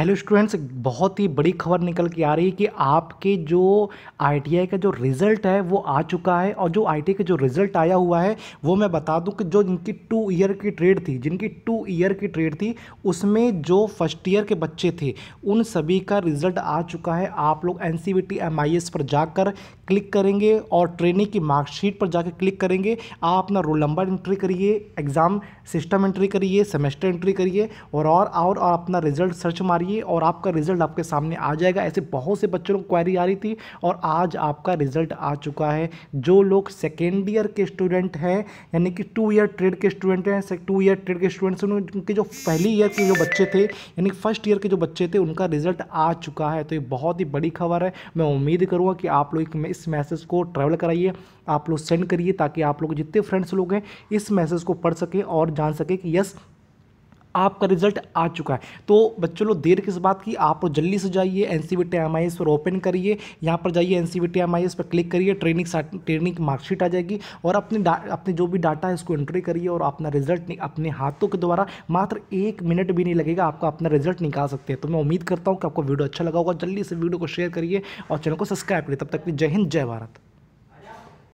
hello students बहुत ही बड़ी खबर निकल के आ रही है कि आपके जो आई का जो रिज़ल्ट है वो आ चुका है और जो आई का जो रिज़ल्ट आया हुआ है वो मैं बता दूं कि जो जिनकी टू ईयर की ट्रेड थी जिनकी टू ईयर की ट्रेड थी उसमें जो फर्स्ट ईयर के बच्चे थे उन सभी का रिज़ल्ट आ चुका है आप लोग एन सी e पर जाकर क्लिक करेंगे और ट्रेनिंग की मार्कशीट पर जाकर क्लिक करेंगे आप अपना रोल नंबर एंट्री करिए एग्ज़ाम सिस्टम एंट्री करिए सेमेस्टर एंट्री करिए और और और अपना रिज़ल्ट सर्च मारिए डालिए और आपका रिजल्ट आपके सामने आ जाएगा ऐसे बहुत से बच्चों को क्वायरी आ रही थी और आज आपका रिजल्ट आ चुका है जो लोग सेकेंड ईयर के स्टूडेंट हैं यानी कि टू ईयर ट्रेड के स्टूडेंट हैं टू ईयर ट्रेड के स्टूडेंट्स उनके जो पहली ईयर के जो बच्चे थे यानी फर्स्ट ईयर के जो बच्चे थे उनका रिजल्ट आ चुका है तो ये बहुत ही बड़ी खबर है मैं उम्मीद करूँगा कि आप लोग इस मैसेज को ट्रैवल कराइए आप लोग सेंड करिए ताकि आप लोग जितने फ्रेंड्स लोग हैं इस मैसेज को पढ़ सकें और जान सकें कि यस आपका रिजल्ट आ चुका है तो बच्चों लोग देर किस बात की आप लोग जल्दी से जाइए एन सी पर ओपन करिए यहाँ पर जाइए एन सी पर क्लिक करिए ट्रेनिंग ट्रेनिंग मार्कशीट आ जाएगी और अपने अपने जो भी डाटा है इसको एंट्री करिए और अपना रिजल्ट अपने हाथों के द्वारा मात्र एक मिनट भी नहीं लगेगा आपको अपना रिजल्ट निकाल सकते हैं तो मैं उम्मीद करता हूँ कि आपको वीडियो अच्छा लगा होगा जल्दी से वीडियो को शेयर करिए और चैनल को सब्सक्राइब करिए तब तक जय हिंद जय भारत